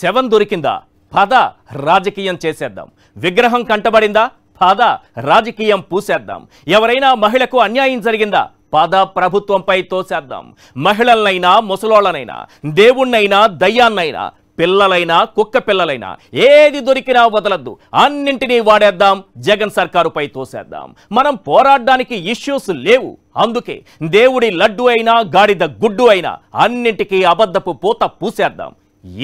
శవం దొరికిందా పద రాజకీయం చేసేద్దాం విగ్రహం కంటబడిందా పద రాజకీయం పూసేద్దాం ఎవరైనా మహిళకు అన్యాయం జరిగిందా పద ప్రభుత్వంపై తోసేద్దాం మహిళలనైనా ముసలోళ్ళనైనా దేవుణ్ణైనా దయ్యాన్నైనా పిల్లలైనా కుక్క పిల్లలైనా ఏది దొరికినా వదలద్దు అన్నింటినీ వాడేద్దాం జగన్ సర్కారుపై తోసేద్దాం మనం పోరాడడానికి ఇష్యూస్ లేవు అందుకే దేవుడి లడ్డు అయినా గాడిద గుడ్డు అయినా అన్నింటికీ అబద్ధపు పూత పూసేద్దాం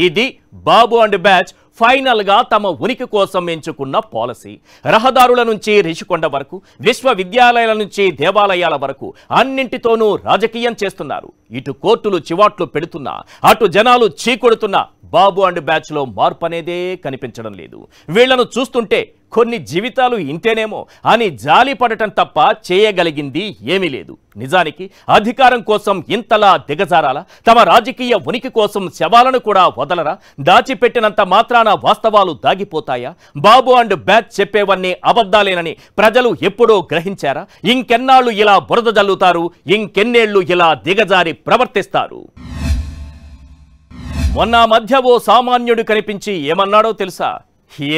ఇది బాబు అండ్ బ్యాచ్ ఫైనల్గా తమ ఉనికి కోసం ఎంచుకున్న పాలసీ రహదారుల నుంచి రిషికొండ వరకు విశ్వవిద్యాలయాల నుంచి దేవాలయాల వరకు అన్నింటితోనూ రాజకీయం చేస్తున్నారు ఇటు కోర్టులు చివాట్లు పెడుతున్నా అటు జనాలు చీకొడుతున్నా బాబు అండ్ బ్యాచ్లో మార్పు అనేదే కనిపించడం లేదు వీళ్లను చూస్తుంటే కొన్ని జీవితాలు ఇంతేనేమో అని జాలిపడటం తప్ప చేయగలిగింది ఏమీ లేదు నిజానికి అధికారం కోసం ఇంతలా దిగజారాలా తమ రాజకీయ ఉనికి కోసం శవాలను కూడా వదలరా దాచిపెట్టినంత మాత్రాన వాస్తవాలు దాగిపోతాయా బాబు అండ్ బ్యాచ్ చెప్పేవన్నీ అబద్ధాలేనని ప్రజలు ఎప్పుడో గ్రహించారా ఇంకెన్నాళ్ళు ఇలా బురద జల్లుతారు ఇంకెన్నేళ్లు ఇలా దిగజారి ప్రవర్తిస్తారు మొన్న మధ్య ఓ సామాన్యుడు కనిపించి ఏమన్నాడో తెలుసా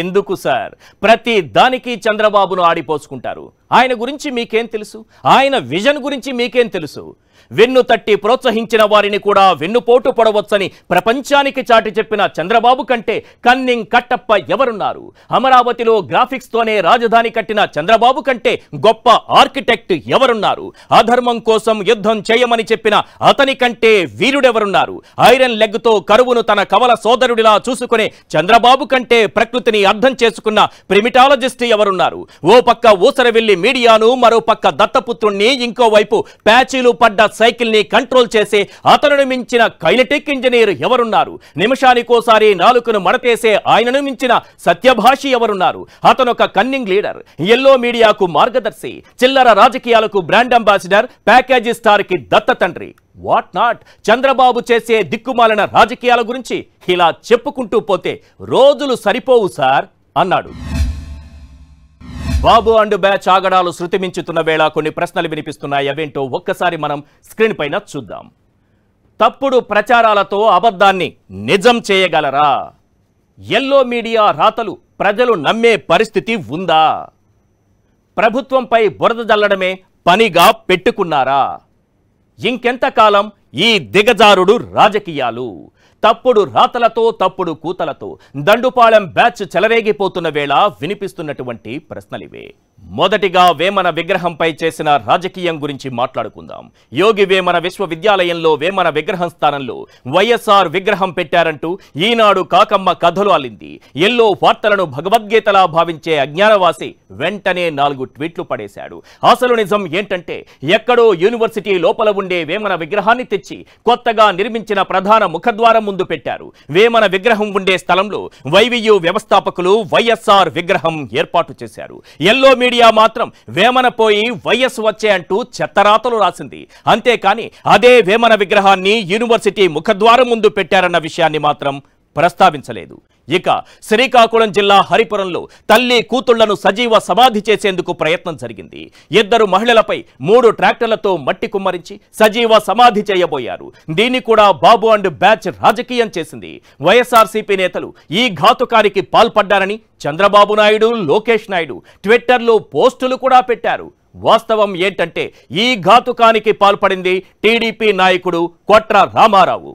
ఎందుకు సార్ ప్రతి దానికి చంద్రబాబును ఆడిపోసుకుంటారు ఆయన గురించి మీకేం తెలుసు ఆయన విజన్ గురించి మీకేం తెలుసు వెన్ను తట్టి ప్రోత్సహించిన వారిని కూడా వెన్నుపోటు పడవచ్చని ప్రపంచానికి చాటి చెప్పిన చంద్రబాబు కంటే కన్నింగ్ కట్టప్ప ఎవరున్నారు అమరావతిలో గ్రాఫిక్స్తోనే రాజధాని కట్టిన చంద్రబాబు కంటే గొప్ప ఆర్కిటెక్ట్ ఎవరున్నారు అధర్మం కోసం యుద్ధం చేయమని చెప్పిన అతని కంటే వీరుడెవరున్నారు ఐరన్ లెగ్తో కరువును తన కవల సోదరుడిలా చూసుకునే చంద్రబాబు కంటే ప్రకృతిని అర్థం చేసుకున్న ప్రిమిటాలజిస్ట్ ఎవరున్నారు ఓ పక్క ఊసర వెళ్లి మీడియాను మరోపక్క దత్తపుత్రుణ్ణి ఇంకోవైపు ప్యాచీలు పడ్డ సైకిల్ని కంట్రోల్ చేసే అతను మించిన కైనటిక్ ఇంజనీర్ ఎవరున్నారు నిమిషానికోసారి నాలుకను మడతేసే ఆయనను మించిన సత్యభాషి ఎవరున్నారు అతనొక కన్నింగ్ లీడర్ ఎల్లో మీడియాకు మార్గదర్శి చిల్లర రాజకీయాలకు బ్రాండ్ అంబాసిడర్ ప్యాకేజీ స్టార్ కి దత్త తండ్రి వాట్ నాట్ చంద్రబాబు చేసే దిక్కుమాలిన రాజకీయాల గురించి ఇలా చెప్పుకుంటూ పోతే రోజులు సరిపోవు సార్ అన్నాడు బాబు అండ్ బ్యాచ్ ఆగడాలు శృతిమించుతున్న వేళ కొన్ని ప్రశ్నలు వినిపిస్తున్నాయి అవేంటో ఒక్కసారి మనం స్క్రీన్ పైన చూద్దాం తప్పుడు ప్రచారాలతో అబద్ధాన్ని నిజం చేయగలరా ఎల్లో మీడియా రాతలు ప్రజలు నమ్మే పరిస్థితి ఉందా ప్రభుత్వంపై బురద జల్లడమే పనిగా పెట్టుకున్నారా ఇంకెంతకాలం ఈ దిగజారుడు రాజకీయాలు తప్పుడు రాతలతో తప్పుడు కూతలతో దండుపాలెం బ్యాచ్ చెలరేగిపోతున్న వేళ వినిపిస్తున్నటువంటి ప్రశ్నలివే మొదటిగా వేమన విగ్రహంపై చేసిన రాజకీయం గురించి మాట్లాడుకుందాం యోగి వేమన విశ్వవిద్యాలయంలో వేమన విగ్రహం స్థానంలో వైఎస్ఆర్ విగ్రహం పెట్టారంటూ ఈనాడు కాకమ్మ కథలు అలింది ఎల్లో వార్తలను భగవద్గీతలా భావించే అజ్ఞానవాసి వెంటనే నాలుగు ట్వీట్లు పడేశాడు అసలు నిజం ఏంటంటే ఎక్కడో యూనివర్సిటీ లోపల ఉండే వేమన విగ్రహాన్ని తెచ్చి కొత్తగా నిర్మించిన ప్రధాన ముఖద్వారం ముందు పెట్టారు వేమన విగ్రహం ఉండే స్థలంలో వైవియు వ్యవస్థాపకులు వైఎస్ఆర్ విగ్రహం ఏర్పాటు చేశారు ఎల్లో మీడియా మాత్రం వేమన పోయి వైఎస్ వచ్చే అంటూ చెత్తరాతలు రాసింది అంతేకాని అదే వేమన విగ్రహాన్ని యూనివర్సిటీ ముఖద్వారం ముందు పెట్టారన్న విషయాన్ని మాత్రం ప్రస్తావించలేదు ఇక శ్రీకాకుళం జిల్లా హరిపురంలో తల్లి కూతుళ్లను సజీవ సమాధి చేసేందుకు ప్రయత్నం జరిగింది ఇద్దరు మహిళలపై మూడు ట్రాక్టర్లతో మట్టి కుమ్మరించి సజీవ సమాధి చేయబోయారు దీన్ని కూడా బాబు అండ్ బ్యాచ్ రాజకీయం చేసింది వైఎస్ఆర్సీపీ నేతలు ఈ ఘాతుకానికి పాల్పడ్డారని చంద్రబాబు నాయుడు లోకేష్ నాయుడు ట్విట్టర్లో పోస్టులు కూడా పెట్టారు వాస్తవం ఏంటంటే ఈ ఘాతుకానికి పాల్పడింది టీడీపీ నాయకుడు కొట్ర రామారావు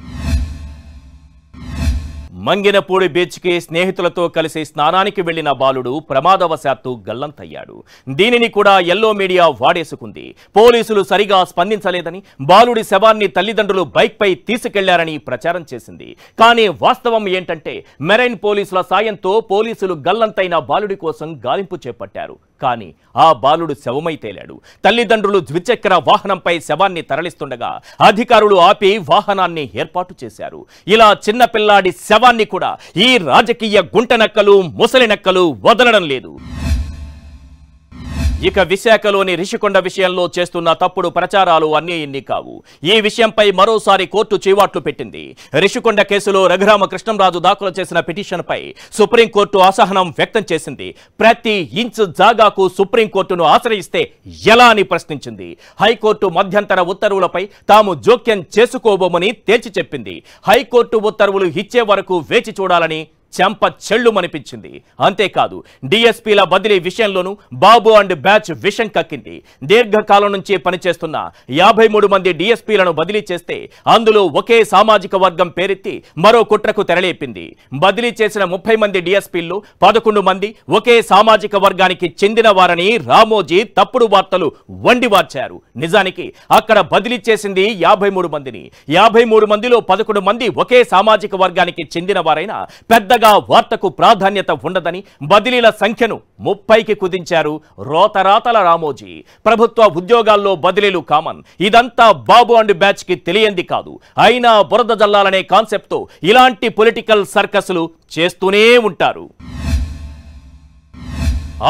మంగినపూడి బీచ్కి స్నేహితులతో కలిసి స్నానానికి వెళ్లిన బాలుడు ప్రమాదవశాత్తు గల్లంతయ్యాడు దీనిని కూడా ఎల్లో మీడియా వాడేసుకుంది పోలీసులు సరిగా స్పందించలేదని బాలుడి శవాన్ని తల్లిదండ్రులు బైక్పై తీసుకెళ్లారని ప్రచారం చేసింది కానీ వాస్తవం ఏంటంటే మెరైన్ పోలీసుల సాయంతో పోలీసులు గల్లంతైన బాలుడి కోసం గాలింపు చేపట్టారు కానీ ఆ బాలుడు శవమై తేలాడు తల్లిదండ్రులు ద్విచక్ర వాహనంపై శవాన్ని తరలిస్తుండగా అధికారులు ఆపి వాహనాన్ని ఏర్పాటు చేశారు ఇలా చిన్నపిల్లాడి శవాన్ని కూడా ఈ రాజకీయ గుంటనక్కలు ముసలినక్కలు వదలడం లేదు ఇక విశాఖలోని రిషికొండ విషయంలో చేస్తున్న తప్పుడు ప్రచారాలు అన్నీ ఇన్ని కావు ఈ విషయంపై మరోసారి కోర్టు చీవాట్లు పెట్టింది రిషికొండ కేసులో రఘురామ దాఖలు చేసిన పిటిషన్పై సుప్రీంకోర్టు అసహనం వ్యక్తం చేసింది ప్రతి ఇంచ్ జాగాకు సుప్రీంకోర్టును ఆశ్రయిస్తే ఎలా అని ప్రశ్నించింది హైకోర్టు మధ్యంతర ఉత్తర్వులపై తాము జోక్యం చేసుకోబోమని తేల్చి చెప్పింది హైకోర్టు ఉత్తర్వులు ఇచ్చే వరకు వేచి చూడాలని చెంప చెళ్ళుమనిపించింది అంతేకాదు డిఎస్పీల బదిలీ విషయంలోనూ బాబు అండ్ బ్యాచ్ విషం కక్కింది దీర్ఘకాలం నుంచి పనిచేస్తున్న యాభై మంది డిఎస్పీలను బదిలీ చేస్తే అందులో ఒకే సామాజిక వర్గం పేరెత్తి మరో కుట్రకు తెరలేపింది బదిలీ చేసిన ముప్పై మంది డిఎస్పీలు పదకొండు మంది ఒకే సామాజిక వర్గానికి చెందిన వారని రామోజీ తప్పుడు వార్తలు వండి వార్చారు నిజానికి అక్కడ బదిలీ చేసింది యాభై మందిని యాభై మందిలో పదకొండు మంది ఒకే సామాజిక వర్గానికి చెందిన వారైనా పెద్ద పెద్దగా వార్తకు ప్రాధాన్యత ఉండదని బదిలీల సంఖ్యను ముప్పైకి కుదించారు రోతరాతల రామోజీ ప్రభుత్వ ఉద్యోగాల్లో బదిలీలు కామన్ ఇదంతా బాబు అండ్ కి తెలియంది కాదు అయినా బురద జల్లాలనే కాన్సెప్ట్ తో ఇలాంటి పొలిటికల్ సర్కస్లు చేస్తూనే ఉంటారు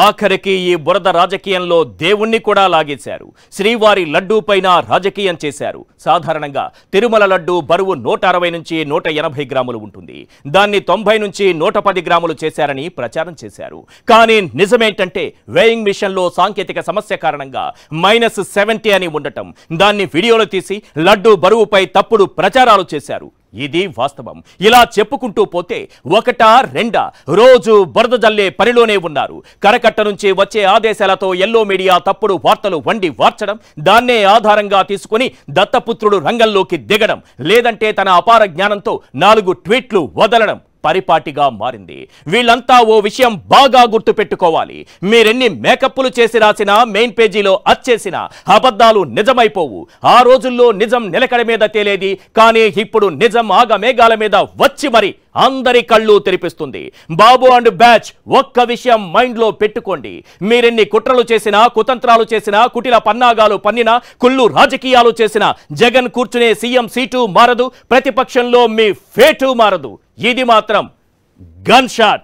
ఆఖరికి ఈ బురద రాజకీయంలో దేవుణ్ణి కూడా లాగేశారు శ్రీవారి లడ్డూ పైన రాజకీయం చేశారు సాధారణంగా తిరుమల లడ్డు బరువు నూట అరవై నుంచి నూట ఎనభై గ్రాములు ఉంటుంది దాన్ని తొంభై నుంచి నూట పది గ్రాములు చేశారని ప్రచారం చేశారు కానీ నిజమేంటంటే వేయింగ్ మిషన్లో సాంకేతిక సమస్య కారణంగా మైనస్ సెవెంటీ అని ఉండటం దాన్ని వీడియోలు తీసి లడ్డు బరువుపై తప్పుడు ప్రచారాలు చేశారు ఇది వాస్తవం ఇలా చెప్పుకుంటూ పోతే ఒకటా రెండా రోజు బురద జల్లే పనిలోనే ఉన్నారు కరకట్ట నుంచి వచ్చే ఆదేశాలతో ఎల్లో మీడియా తప్పుడు వార్తలు వండి వార్చడం దాన్నే ఆధారంగా తీసుకుని దత్తపుత్రుడు రంగంలోకి దిగడం లేదంటే తన అపార జ్ఞానంతో నాలుగు ట్వీట్లు వదలడం పరిపాటిగా మారింది వీళ్ళంతా ఓ విషయం బాగా గుర్తుపెట్టుకోవాలి మీరెన్ని మేకప్లు చేసి రాసినా మెయిన్ పేజీలో అచ్చేసిన అబద్ధాలు నిజమైపోవు ఆ రోజుల్లో నిజం నిలకడ మీద తేలేది కానీ ఇప్పుడు నిజం ఆగమేఘాల మీద వచ్చి మరి అందరి కళ్ళు తెరిపిస్తుంది బాబు అండ్ బ్యాచ్ ఒక్క విషయం మైండ్లో పెట్టుకోండి మీరెన్ని కుట్రలు చేసినా కుతంత్రాలు చేసినా కుటిల పన్నాగాలు పన్నినా కుళ్ళు రాజకీయాలు చేసినా జగన్ కూర్చునే సీఎం సీటు మారదు ప్రతిపక్షంలో మీ ఫేటు మారదు ఇది మాత్రం గన్ షాట్